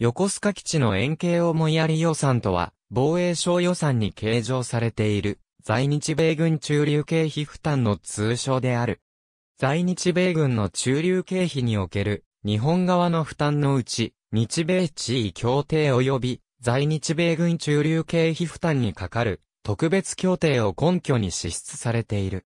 横須賀基地の円形思いやり予算とは、防衛省予算に計上されている、在日米軍駐留経費負担の通称である。在日米軍の駐留経費における、日本側の負担のうち、日米地位協定及び、在日米軍駐留経費負担にかかる、特別協定を根拠に支出されている。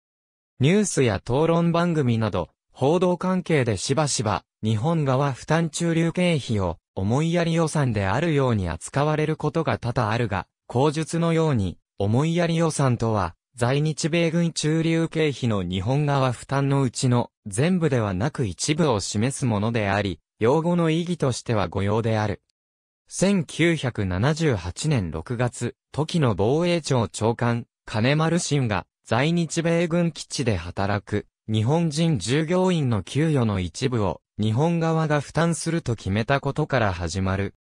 ニュースや討論番組など、報道関係でしばしば、日本側負担中流経費を、思いやり予算であるように扱われることが多々あるが、口述のように、思いやり予算とは、在日米軍中流経費の日本側負担のうちの全部ではなく一部を示すものであり、用語の意義としては誤用である。1978年6月、時の防衛庁長官、金丸信が在日米軍基地で働く日本人従業員の給与の一部を日本側が負担すると決めたことから始まる。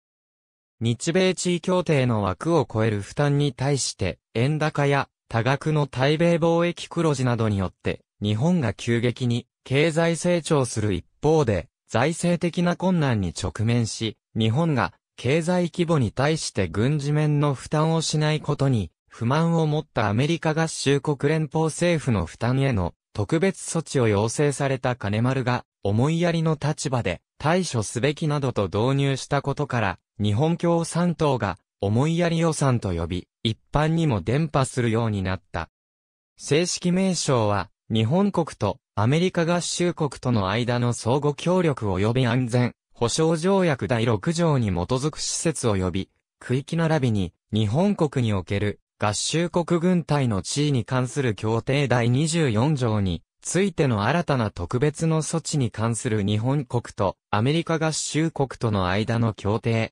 日米地位協定の枠を超える負担に対して円高や多額の対米貿易黒字などによって日本が急激に経済成長する一方で財政的な困難に直面し日本が経済規模に対して軍事面の負担をしないことに不満を持ったアメリカ合衆国連邦政府の負担への特別措置を要請された金丸が、思いやりの立場で対処すべきなどと導入したことから、日本共産党が思いやり予算と呼び、一般にも伝播するようになった。正式名称は、日本国とアメリカ合衆国との間の相互協力及び安全、保障条約第6条に基づく施設及び、区域並びに、日本国における合衆国軍隊の地位に関する協定第24条に、ついての新たな特別の措置に関する日本国とアメリカ合衆国との間の協定。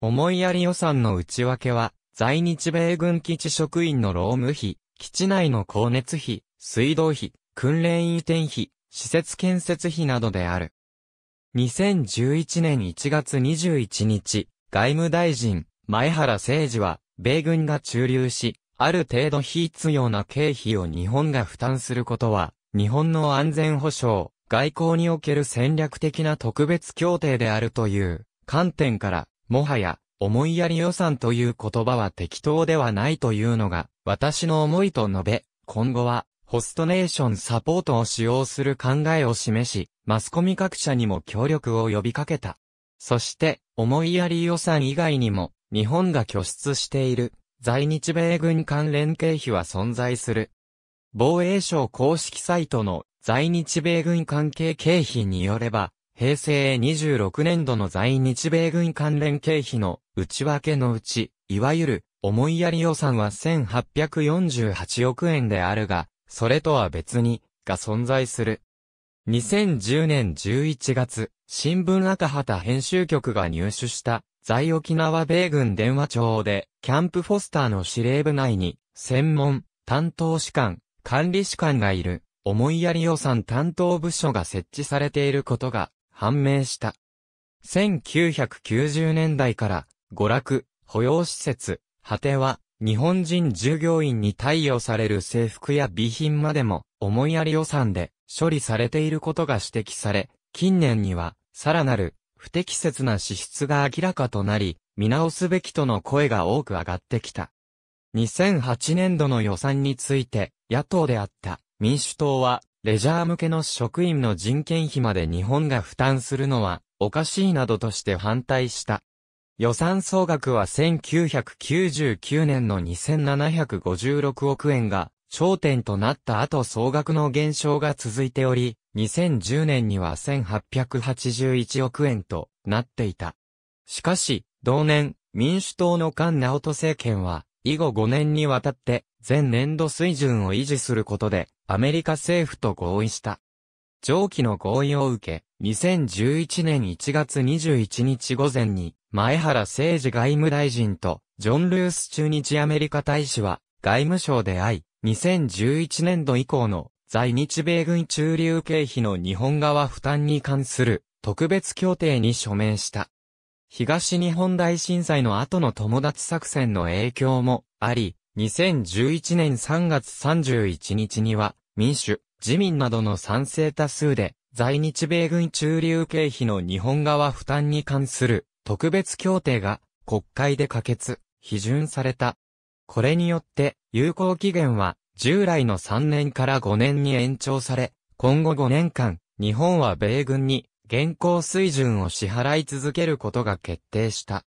思いやり予算の内訳は、在日米軍基地職員の労務費、基地内の光熱費、水道費、訓練移転費、施設建設費などである。2011年1月21日、外務大臣、前原誠二は、米軍が駐留し、ある程度必要な経費を日本が負担することは、日本の安全保障、外交における戦略的な特別協定であるという観点から、もはや、思いやり予算という言葉は適当ではないというのが、私の思いと述べ、今後は、ホストネーションサポートを使用する考えを示し、マスコミ各社にも協力を呼びかけた。そして、思いやり予算以外にも、日本が拠出している在日米軍関連経費は存在する。防衛省公式サイトの在日米軍関係経費によれば、平成26年度の在日米軍関連経費の内訳のうち、いわゆる思いやり予算は1848億円であるが、それとは別に、が存在する。2010年11月、新聞赤旗編集局が入手した在沖縄米軍電話帳で、キャンプフォスターの司令部内に、専門、担当士官、管理士官がいる、思いやり予算担当部署が設置されていることが判明した。1990年代から、娯楽、保養施設、果ては、日本人従業員に貸与される制服や備品までも、思いやり予算で処理されていることが指摘され、近年には、さらなる不適切な支出が明らかとなり、見直すべきとの声が多く上がってきた。2008年度の予算について、野党であった民主党は、レジャー向けの職員の人件費まで日本が負担するのはおかしいなどとして反対した。予算総額は1999年の2756億円が頂点となった後総額の減少が続いており、2010年には1881億円となっていた。しかし、同年、民主党の菅直人政権は、以後5年にわたって、前年度水準を維持することで、アメリカ政府と合意した。上記の合意を受け、2011年1月21日午前に、前原誠治外務大臣と、ジョン・ルース駐日アメリカ大使は、外務省で会い、2011年度以降の在日米軍駐留経費の日本側負担に関する特別協定に署名した。東日本大震災の後の友達作戦の影響もあり、2011年3月31日には民主、自民などの賛成多数で在日米軍駐留経費の日本側負担に関する特別協定が国会で可決、批准された。これによって有効期限は従来の3年から5年に延長され、今後5年間、日本は米軍に現行水準を支払い続けることが決定した。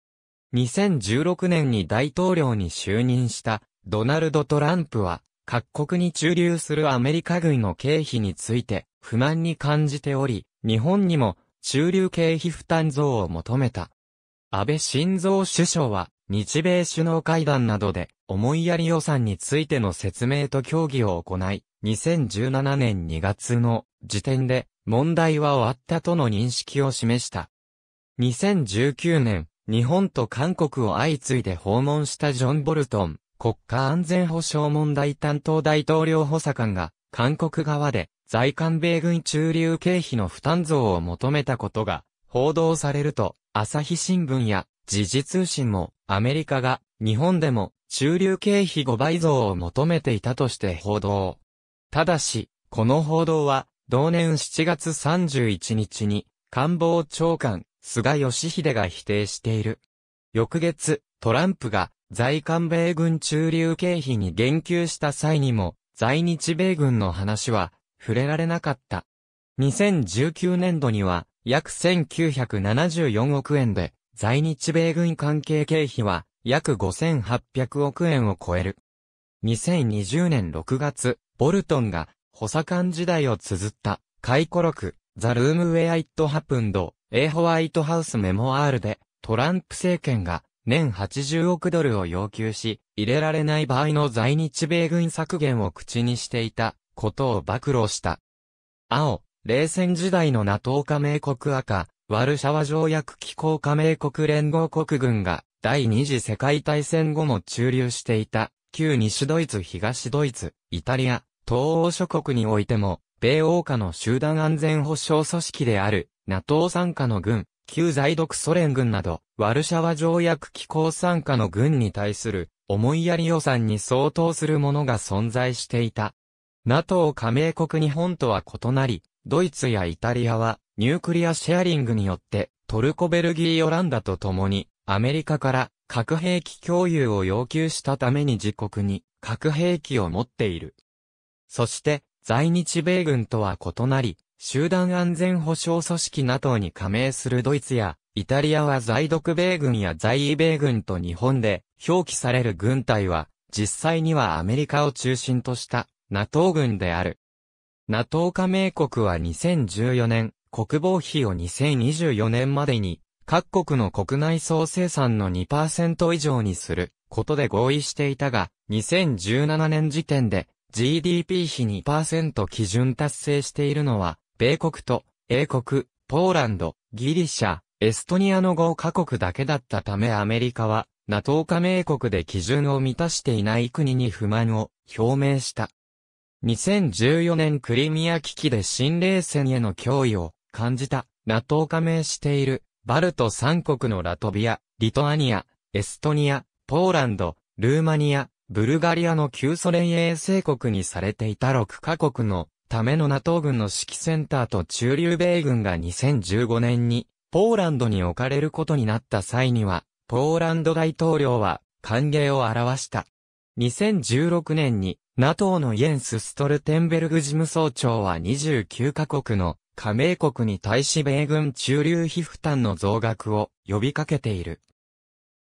2016年に大統領に就任したドナルド・トランプは、各国に駐留するアメリカ軍の経費について不満に感じており、日本にも駐留経費負担増を求めた。安倍晋三首相は、日米首脳会談などで、思いやり予算についての説明と協議を行い、2017年2月の時点で、問題は終わったとの認識を示した。2019年、日本と韓国を相次いで訪問したジョン・ボルトン、国家安全保障問題担当大統領補佐官が、韓国側で、在韓米軍駐留経費の負担増を求めたことが、報道されると、朝日新聞や時事通信もアメリカが日本でも中流経費5倍増を求めていたとして報道。ただし、この報道は同年7月31日に官房長官菅義偉が否定している。翌月、トランプが在韓米軍中流経費に言及した際にも、在日米軍の話は触れられなかった。2019年度には、約1974億円で、在日米軍関係経費は約5800億円を超える。2020年6月、ボルトンが補佐官時代を綴った回顧録ザ・ルーム・ウェア・イット・ハプンド、エ a ホワイト・ハウス・メモアールでトランプ政権が年80億ドルを要求し、入れられない場合の在日米軍削減を口にしていたことを暴露した。青、冷戦時代の NATO 加盟国赤、ワルシャワ条約機構加盟国連合国軍が、第二次世界大戦後も駐留していた、旧西ドイツ東ドイツ、イタリア、東欧諸国においても、米欧下の集団安全保障組織である、NATO 参加の軍、旧在独ソ連軍など、ワルシャワ条約機構参加の軍に対する、思いやり予算に相当するものが存在していた。NATO 加盟国日本とは異なり、ドイツやイタリアは、ニュークリアシェアリングによって、トルコベルギーオランダと共に、アメリカから核兵器共有を要求したために自国に核兵器を持っている。そして、在日米軍とは異なり、集団安全保障組織 NATO に加盟するドイツや、イタリアは在独米軍や在異米軍と日本で表記される軍隊は、実際にはアメリカを中心とした NATO 軍である。NATO 加盟国は2014年、国防費を2024年までに、各国の国内総生産の2%以上にすることで合意していたが、2017年時点で GDP 比2%基準達成しているのは、米国と英国、ポーランド、ギリシャ、エストニアの5カ国だけだったためアメリカは、NATO 加盟国で基準を満たしていない国に不満を表明した。2014年クリミア危機で新冷戦への脅威を感じた NATO 加盟しているバルト3国のラトビア、リトアニア、エストニア、ポーランド、ルーマニア、ブルガリアの旧ソ連衛星国にされていた6カ国のための NATO 軍の指揮センターと中流米軍が2015年にポーランドに置かれることになった際には、ポーランド大統領は歓迎を表した。2016年に NATO のイエンス・ストルテンベルグ事務総長は29カ国の加盟国に対し米軍駐留費負担の増額を呼びかけている。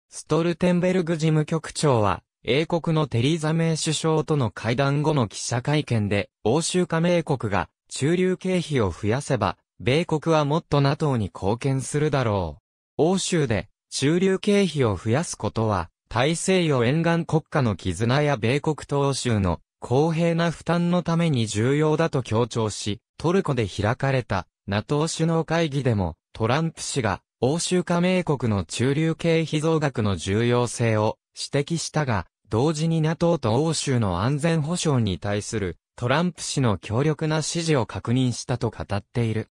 ストルテンベルグ事務局長は、英国のテリーザメイ首相との会談後の記者会見で、欧州加盟国が駐留経費を増やせば、米国はもっと NATO に貢献するだろう。欧州で駐留経費を増やすことは、大西洋沿岸国家の絆や米国東欧州の公平な負担のために重要だと強調し、トルコで開かれた NATO 首脳会議でもトランプ氏が欧州加盟国の中流経費増額の重要性を指摘したが、同時に NATO と欧州の安全保障に対するトランプ氏の強力な支持を確認したと語っている。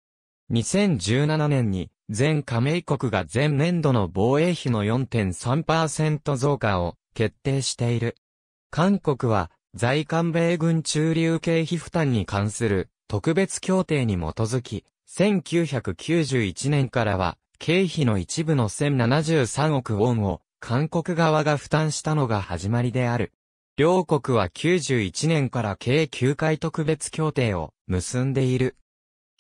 2017年に全加盟国が前年度の防衛費の4.3%増加を決定している。韓国は在韓米軍駐留経費負担に関する特別協定に基づき、1991年からは経費の一部の1073億ウォンを韓国側が負担したのが始まりである。両国は91年から計9回特別協定を結んでいる。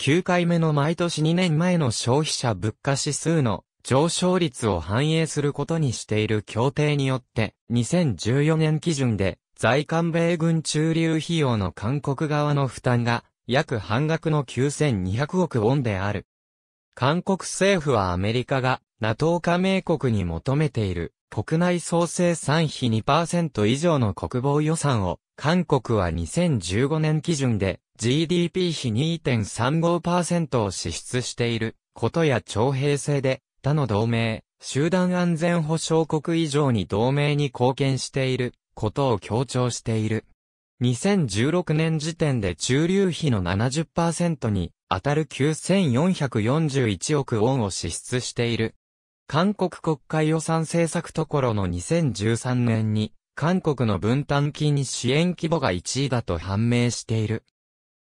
9回目の毎年2年前の消費者物価指数の上昇率を反映することにしている協定によって、2014年基準で、在韓米軍駐留費用の韓国側の負担が、約半額の9200億ウォンである。韓国政府はアメリカが NATO 加盟国に求めている国内総生産費2%以上の国防予算を韓国は2015年基準で GDP 比2.35%を支出していることや徴兵制で他の同盟、集団安全保障国以上に同盟に貢献していることを強調している。2016年時点で中流費の70%に当たる9441億ウォンを支出している。韓国国会予算政策ところの2013年に韓国の分担金支援規模が1位だと判明している。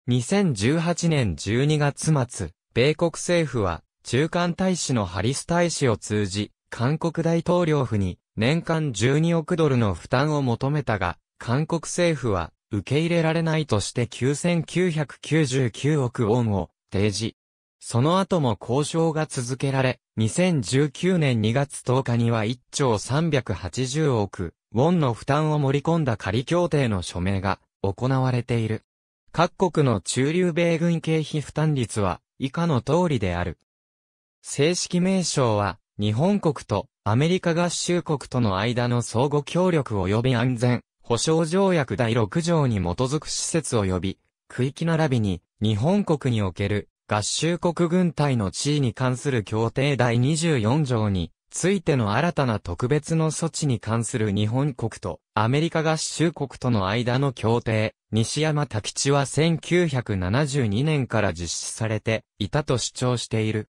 2018年12月末、米国政府は、中間大使のハリス大使を通じ、韓国大統領府に年間12億ドルの負担を求めたが、韓国政府は受け入れられないとして9999億ウォンを提示。その後も交渉が続けられ、2019年2月10日には1兆380億ウォンの負担を盛り込んだ仮協定の署名が行われている。各国の中流米軍経費負担率は以下の通りである。正式名称は日本国とアメリカ合衆国との間の相互協力及び安全保障条約第6条に基づく施設及び区域並びに日本国における合衆国軍隊の地位に関する協定第24条についての新たな特別の措置に関する日本国とアメリカ合衆国との間の協定、西山多吉は1972年から実施されていたと主張している。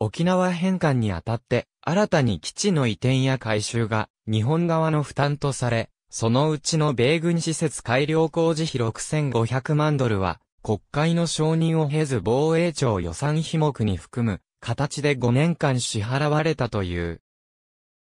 沖縄返還にあたって、新たに基地の移転や改修が日本側の負担とされ、そのうちの米軍施設改良工事費6500万ドルは、国会の承認を経ず防衛庁予算費目に含む形で5年間支払われたという。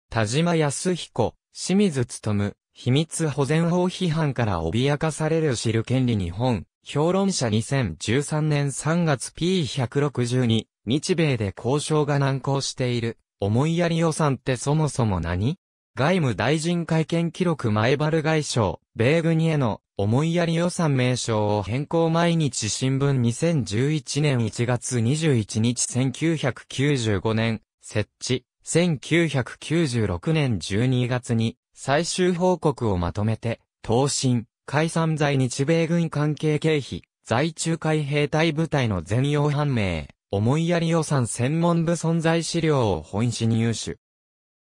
田島康彦、清水努、秘密保全法批判から脅かされる知る権利日本、評論者2013年3月 P162、日米で交渉が難航している、思いやり予算ってそもそも何外務大臣会見記録前原外相、米軍への思いやり予算名称を変更毎日新聞2011年1月21日1995年設置1996年12月に最終報告をまとめて、答申、解散罪日米軍関係経費、在中海兵隊部隊の全容判明、思いやり予算専門部存在資料を本紙入手。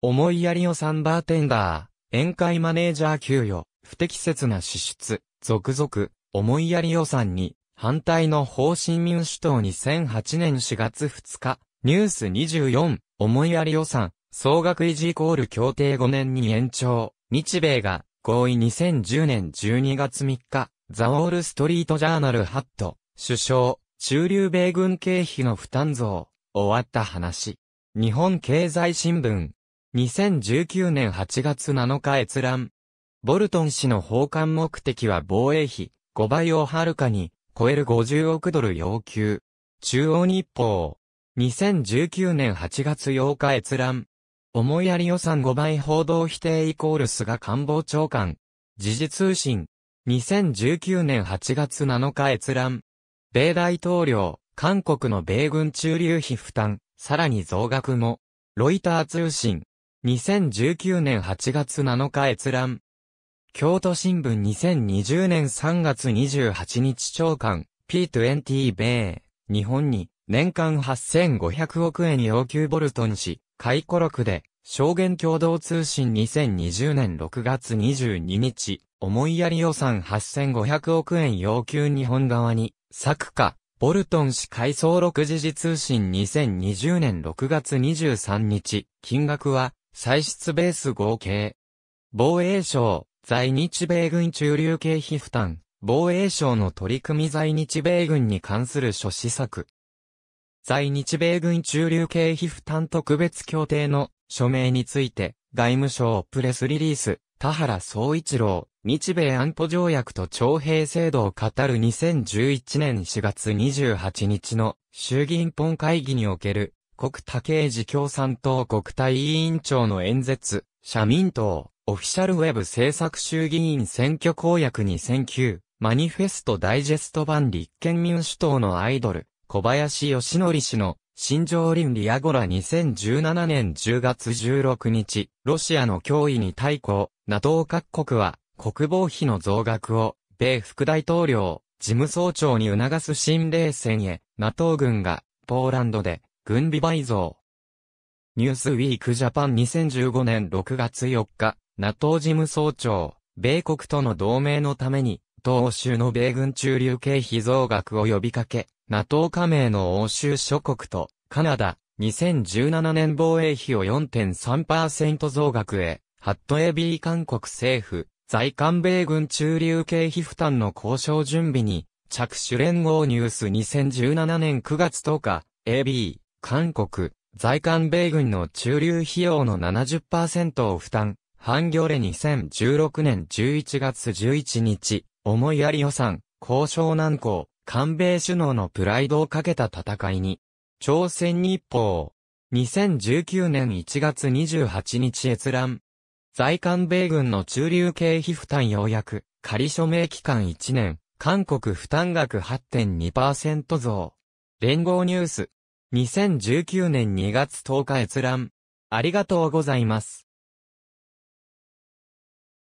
思いやりを算バーテンダー、宴会マネージャー給与、不適切な支出、続々、思いやり予算に、反対の方針民主党2008年4月2日、ニュース24、思いやり予算、総額維持イコール協定5年に延長、日米が、合意2010年12月3日、ザ・ウォール・ストリート・ジャーナル・ハット、首相、中流米軍経費の負担増、終わった話。日本経済新聞、2019年8月7日閲覧。ボルトン氏の訪韓目的は防衛費5倍をはるかに超える50億ドル要求。中央日報。2019年8月8日閲覧。思いやり予算5倍報道否定イコール菅官房長官。時事通信。2019年8月7日閲覧。米大統領、韓国の米軍駐留費負担、さらに増額も。ロイター通信。2019年8月7日閲覧。京都新聞2020年3月28日長官 P20 米、日本に年間8500億円要求ボルトン氏、回顧録で、証言共同通信2020年6月22日、思いやり予算8500億円要求日本側に、作家、ボルトン氏回想録時事通信2020年6月23日、金額は歳出ベース合計。防衛省、在日米軍駐留経費負担、防衛省の取り組み在日米軍に関する諸施策。在日米軍駐留経費負担特別協定の署名について、外務省プレスリリース、田原総一郎、日米安保条約と徴兵制度を語る2011年4月28日の衆議院本会議における国竹刑事共産党国対委員長の演説、社民党、オフィシャルウェブ政策衆議院選挙公約2009、マニフェストダイジェスト版立憲民主党のアイドル、小林義則氏の、新庄倫理アゴラ2017年10月16日、ロシアの脅威に対抗、NATO 各国は、国防費の増額を、米副大統領、事務総長に促す新冷戦へ、NATO 軍が、ポーランドで、軍備倍増。ニュースウィークジャパン2015年6月4日、NATO 事務総長、米国との同盟のために、東欧州の米軍駐留経費増額を呼びかけ、NATO 加盟の欧州諸国と、カナダ、2017年防衛費を4.3%増額へ、ハット AB 韓国政府、在韓米軍駐留経費負担の交渉準備に、着手連合ニュース2017年9月10日、AB、韓国、在韓米軍の駐留費用の70%を負担、ハンギョレ2016年11月11日、思いやり予算、交渉難航、韓米首脳のプライドをかけた戦いに、朝鮮日報、2019年1月28日閲覧、在韓米軍の駐留経費負担要約、仮署名期間1年、韓国負担額8.2%増。連合ニュース、2019年2月10日閲覧。ありがとうございます。